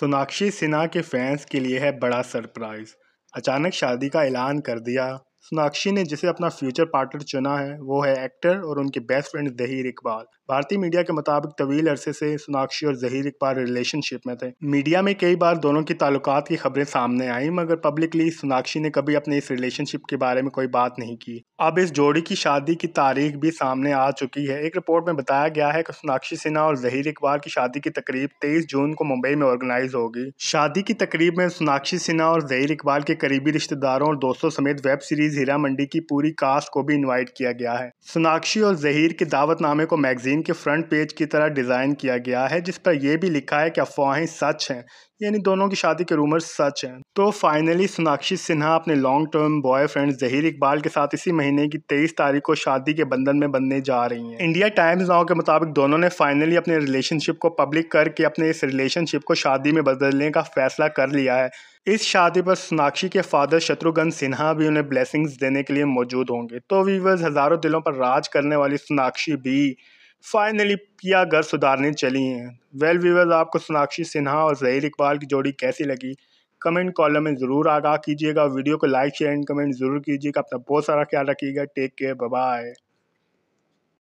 सोनाक्षी सिन्हा के फैंस के लिए है बड़ा सरप्राइज अचानक शादी का ऐलान कर दिया सोनाक्षी ने जिसे अपना फ्यूचर पार्टनर चुना है वो है एक्टर और उनके बेस्ट फ्रेंड जहीर इकबाल भारतीय मीडिया के मुताबिक तवील अरसे से सोनाक्षी और जहीर इकबाल रिलेशनशिप में थे मीडिया में कई बार दोनों की ताल्लुकात की खबरें सामने आई मगर पब्लिकली सोनाक्षी ने कभी अपने इस रिलेशनशिप के बारे में कोई बात नहीं की अब इस जोड़ी की शादी की तारीख भी सामने आ चुकी है एक रिपोर्ट में बताया गया है कि सोनाक्षी सिन्हा और जहीर इकबाल की शादी की तकरीब तेईस जून को मुंबई में ऑर्गेनाइज होगी शादी की तकरीब में सोनाक्षी सिन्हा और जहीर इकबाल के करीबी रिश्तेदारों और दोस्तों समेत web series series Heera Mandi की पूरी कास्ट को भी इन्वाइट किया गया है सोनाक्षी और जहीर के दावतनामे को मैगजीन के फ्रंट पेज की तरह डिजाइन किया गया है जिस पर यह भी लिखा है कि अफवाहें सच हैं यानी दोनों की शादी के रूमर्स सच हैं तो फाइनली सोनाक्षी सिन्हा अपने long term boyfriend Zaheer Iqbal के साथ इसी महीने की तेईस तारीख को शादी के बंधन में बनने जा रही हैं इंडिया टाइम्स नाव के मुताबिक दोनों ने फाइनली अपने रिलेशनशिप को पब्लिक करके अपने इस रिलेशनशिप को शादी में बदलने का फैसला कर लिया है इस शादी पर सोनाक्षी के फादर शत्रुघ्न सिन्हा भी उन्हें ब्लेसिंग्स देने के लिए मौजूद होंगे तो वीवर्स हज़ारों दिलों पर राज करने वाली सोनाक्षी भी फाइनली पिया घर सुधारने चली हैं वेल व्यूवर्स आपको सोनाक्षी सिन्हा और जहीर इकबाल की जोड़ी कैसी लगी कमेंट कॉलम में ज़रूर आगाह कीजिएगा वीडियो को लाइक शेयर एंड कमेंट ज़रूर कीजिएगा अपना बहुत सारा ख्याल रखिएगा टेक केयर बाय